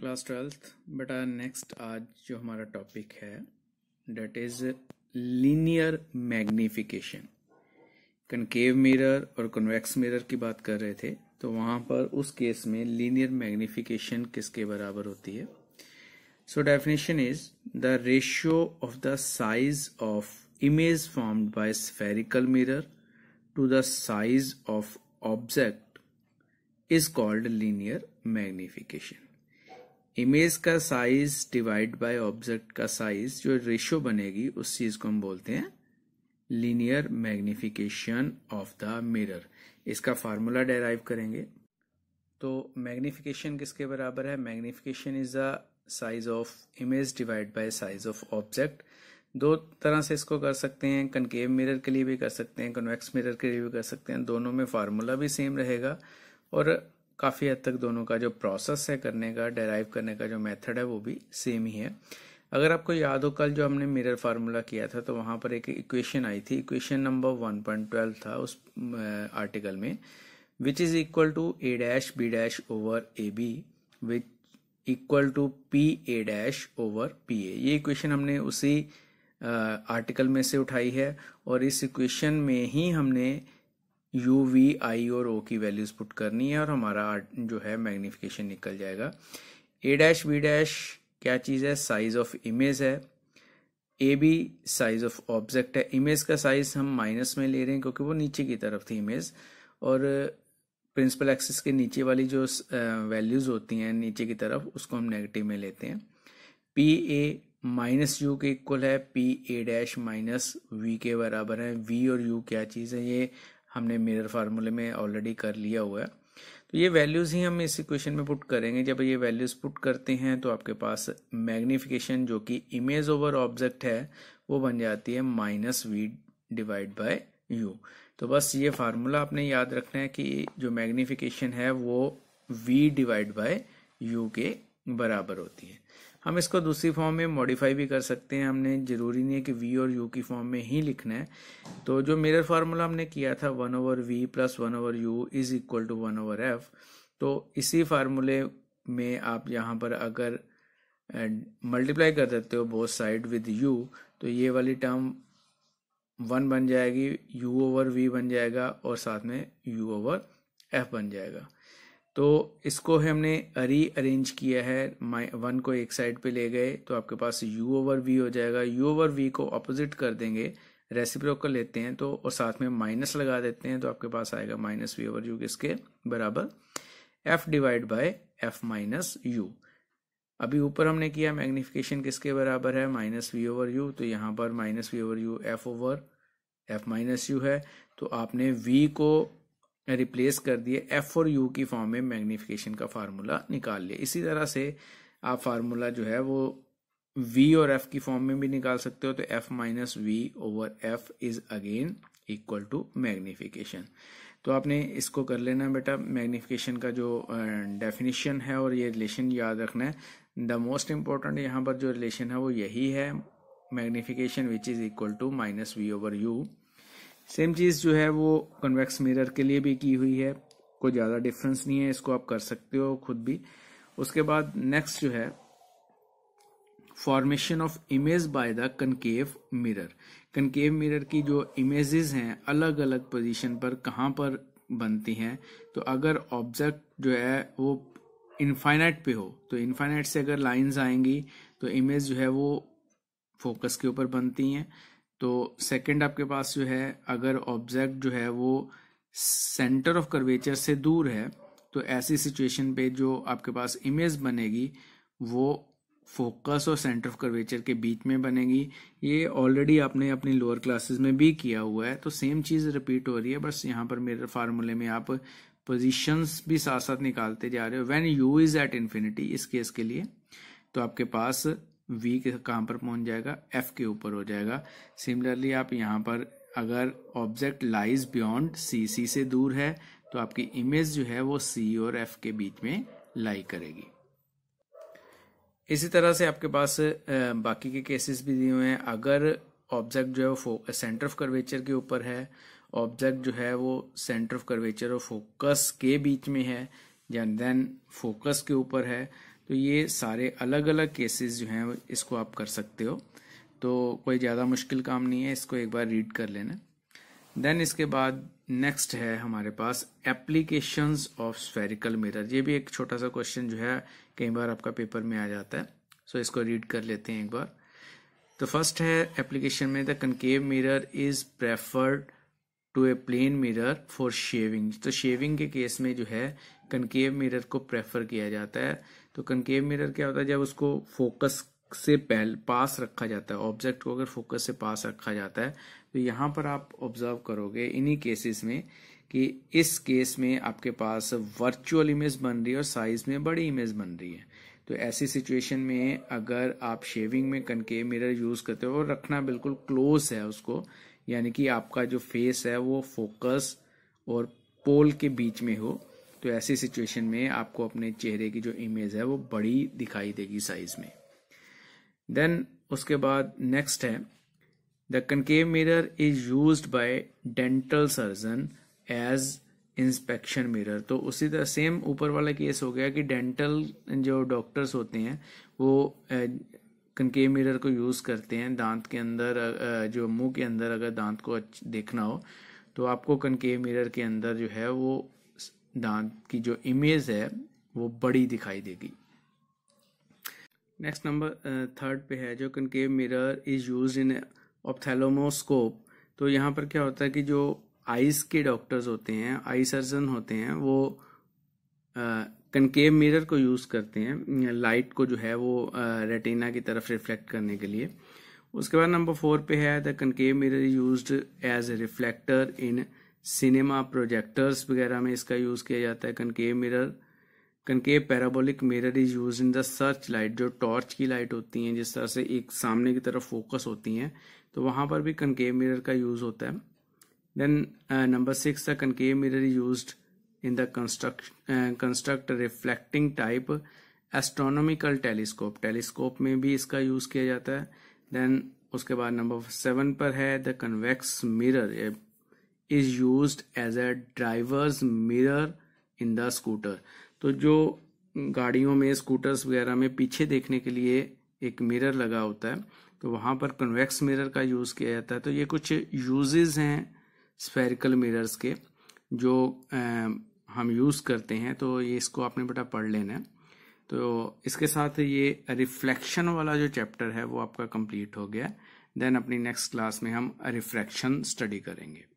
class twelfth बेटा next आज जो हमारा टॉपिक है that is linear magnification concave mirror और कन्वेक्स मिरर की बात कर रहे थे तो वहां पर उस केस में लीनियर मैग्निफिकेशन किसके बराबर होती है so definition is the ratio of the size of image formed by spherical mirror to the size of object is called linear magnification image का साइज डिवाइड बाय ऑब्जेक्ट का size जो ratio बनेगी उस चीज को हम बोलते हैं linear magnification of the mirror इसका फार्मूला डेराइव करेंगे तो मैग्निफिकेशन किसके बराबर है magnification is the size of image divide by size of object दो तरह से इसको कर सकते हैं कनकेव मिरर के लिए भी कर सकते हैं कन्वेक्स मिरर के लिए भी कर सकते हैं दोनों में फार्मूला भी सेम रहेगा और काफ़ी हद तक दोनों का जो प्रोसेस है करने का डेराइव करने का जो मेथड है वो भी सेम ही है अगर आपको याद हो कल जो हमने मिरर फार्मूला किया था तो वहाँ पर एक इक्वेशन आई थी equation number one point twelve था उस आर्टिकल में which is equal to A dash B dash over A B which equal to P A dash over P A ये इक्वेशन हमने उसी आर्टिकल में से उठाई है और इस इक्वेशन में ही हमने यू वी आई और ओ की वैल्यूज पुट करनी है और हमारा जो है मैग्निफिकेशन निकल जाएगा ए डैश बी डैश क्या चीज़ है साइज ऑफ इमेज है A B size of object है इमेज का साइज हम माइनस में ले रहे हैं क्योंकि वो नीचे की तरफ थी इमेज और प्रिंसिपल एक्सिस के नीचे वाली जो वैल्यूज होती हैं नीचे की तरफ उसको हम नेगेटिव में लेते हैं पी ए माइनस यू के इक्वल है P A dash minus v के बराबर है वी और यू क्या चीज़ है ये हमने मिरर फार्मूले में ऑलरेडी कर लिया हुआ है तो ये वैल्यूज़ ही हम इस इक्वेशन में पुट करेंगे जब ये वैल्यूज़ पुट करते हैं तो आपके पास मैग्निफिकेशन जो कि इमेज ओवर ऑब्जेक्ट है वो बन जाती है minus v divide by u तो बस ये फार्मूला आपने याद रखना है कि जो मैग्निफिकेशन है वो वी डिवाइड बाय यू के बराबर होती है हम इसको दूसरी फॉर्म में मॉडिफाई भी कर सकते हैं हमने ज़रूरी नहीं है कि वी और यू की फॉर्म में ही लिखना है तो जो मिरर फार्मूला हमने किया था one over v plus one over u is equal to one over f तो इसी फार्मूले में आप यहाँ पर अगर मल्टीप्लाई कर देते हो बोथ साइड विद यू तो ये वाली टर्म वन बन जाएगी यू ओवर वी बन जाएगा और साथ में यू ओवर एफ बन जाएगा तो इसको हमने अरेंज किया है माइ वन को एक साइड पे ले गए तो आपके पास u ओवर v हो जाएगा u ओवर v को अपोजिट कर देंगे रेसिप्रोकल लेते हैं तो और साथ में माइनस लगा देते हैं तो आपके पास आएगा माइनस वी ओवर यू किसके बराबर f divide by f minus u अभी ऊपर हमने किया मैग्निफिकेशन किसके बराबर है माइनस वी ओवर यू तो यहाँ पर minus v over u f over f minus u है तो आपने वी को મે રિપ્લેસ કર દીએ f اور u કી ફોર્મ મે મેગ્નિફિકેશન કા ફોર્મ્યુલા નિકાલ લે اسی طرح સે આપ ફોર્મ્યુલા જો હે વો v ઓર f કી ફોર્મ મે ભી નિકાલ સકતે હો તો f - v over f is again equal to magnification તો આપને ઇસકો કર લેના બેટા મેગ્નિફિકેશન કા જો ડેફિ นิ શન હે ઓર યે રિલેશન યાદ રખના ધ મોસ્ટ ઇમ્પોર્ટન્ટ યહા પર જો રિલેશન હે વો યહી હે magnification which is equal to - v over u same चीज़ जो है वो कन्वेक्स मिरर के लिए भी की हुई है कोई ज़्यादा डिफरेंस नहीं है इसको आप कर सकते हो खुद भी उसके बाद नेक्स्ट जो है formation of image by the concave mirror concave mirror की जो इमेजेस हैं अलग अलग पोजीशन पर कहाँ पर बनती हैं तो अगर ऑब्जेक्ट जो है वो इनफाइनाइट पे हो तो इनफाइनाइट से अगर लाइंस आएंगी तो इमेज जो है वो फोकस के ऊपर बनती हैं तो सेकंड आपके पास जो है अगर ऑब्जेक्ट जो है वो सेंटर ऑफ कर्वेचर से दूर है तो ऐसी सिचुएशन पे जो आपके पास इमेज बनेगी वो फोकस और सेंटर ऑफ कर्वेचर के बीच में बनेगी ये ऑलरेडी आपने अपनी लोअर क्लासेस में भी किया हुआ है तो सेम चीज़ रिपीट हो रही है बस यहाँ पर मेरे फार्मूले में आप पोजीशंस भी साथ साथ निकालते जा रहे हो when u is at infinity इस केस के लिए तो आपके पास के कहाँ पर पहुंच जाएगा एफ के ऊपर हो जाएगा सिमिलरली आप यहाँ पर अगर object lies beyond C C से दूर है तो आपकी इमेज जो है वो सी और एफ के बीच में लाई करेगी इसी तरह से आपके पास बाकी के केसेस भी दिए हुए हैं अगर ऑब्जेक्ट जो है वो सेंटर ऑफ कर्वेचर के ऊपर है ऑब्जेक्ट जो है वो सेंटर ऑफ कर्वेचर और फोकस के बीच में है या देन फोकस के ऊपर है तो ये सारे अलग अलग केसेस जो हैं इसको आप कर सकते हो तो कोई ज़्यादा मुश्किल काम नहीं है इसको एक बार रीड कर लेना देन इसके बाद नेक्स्ट है हमारे पास एप्लीकेशंस ऑफ स्फेरिकल मिरर ये भी एक छोटा सा क्वेश्चन जो है कई बार आपका पेपर में आ जाता है सो so इसको रीड कर लेते हैं एक बार तो फर्स्ट है एप्लीकेशन में the concave mirror is preferred to a plane mirror for shaving तो शेविंग के केस में जो है कनकेव मिरर को प्रेफर किया जाता है तो कनकेव मिरर क्या होता है जब उसको फोकस से पहल पास रखा जाता है ऑब्जेक्ट को अगर फोकस से पास रखा जाता है तो यहाँ पर आप ऑब्जर्व करोगे इन्हीं केसेस में कि इस केस में आपके पास वर्चुअल इमेज बन रही है और साइज में बड़ी इमेज बन रही है तो ऐसी सिचुएशन में अगर आप शेविंग में कनकेव मिरर यूज़ करते हो और रखना बिल्कुल क्लोज है उसको यानी कि आपका जो फेस है वो फोकस और पोल के बीच में हो तो ऐसी सिचुएशन में आपको अपने चेहरे की जो इमेज है वो बड़ी दिखाई देगी साइज में देन उसके बाद नेक्स्ट है the concave mirror is use by dental surgeon as inspection mirror तो उसी तरह सेम ऊपर वाला केस हो गया कि डेंटल जो डॉक्टर्स होते हैं वो कंकेव मिरर को यूज़ करते हैं दांत के अंदर जो मुंह के अंदर अगर दांत को देखना हो तो आपको कंकेव मिरर के अंदर जो है वो दांत की जो इमेज है वो बड़ी दिखाई देगी नेक्स्ट नंबर थर्ड पे है जो concave mirror is use in ophthalmoscope तो यहाँ पर क्या होता है कि जो आइस के डॉक्टर्स होते हैं आई सर्जन होते हैं वो कनकेव मिरर को यूज़ करते हैं लाइट को जो है वो रेटिना की तरफ रिफ्लेक्ट करने के लिए उसके बाद नंबर फोर पे है the concave mirror use as a reflector in cinema projectors वगैरह में इसका यूज़ किया जाता है concave mirror concave parabolic mirror is use in the search light जो टॉर्च की लाइट होती है जिस तरह से एक सामने की तरफ फोकस होती हैं तो वहां पर भी कनकेव मिरर का यूज़ होता है then number six the concave mirror use in the construct, uh, construct reflecting type telescope telescope में भी इसका यूज किया जाता है देन उसके बाद नंबर सेवन पर है the convex mirror is use as a driver's mirror in the scooter तो जो गाड़ियों में स्कूटर्स वगैरह में पीछे देखने के लिए एक मिरर लगा होता है तो वहाँ पर कन्वेक्स मिरर का यूज़ किया जाता है तो ये कुछ यूजेस हैं स्फेरिकल मिरर्स के जो uh, हम यूज़ करते हैं तो ये इसको आपने बेटा पढ़ लेना है तो इसके साथ ये रिफ्लेक्शन वाला जो चैप्टर है वो आपका कंप्लीट हो गया देन अपनी नेक्स्ट क्लास में हम रिफ्रैक्शन स्टडी करेंगे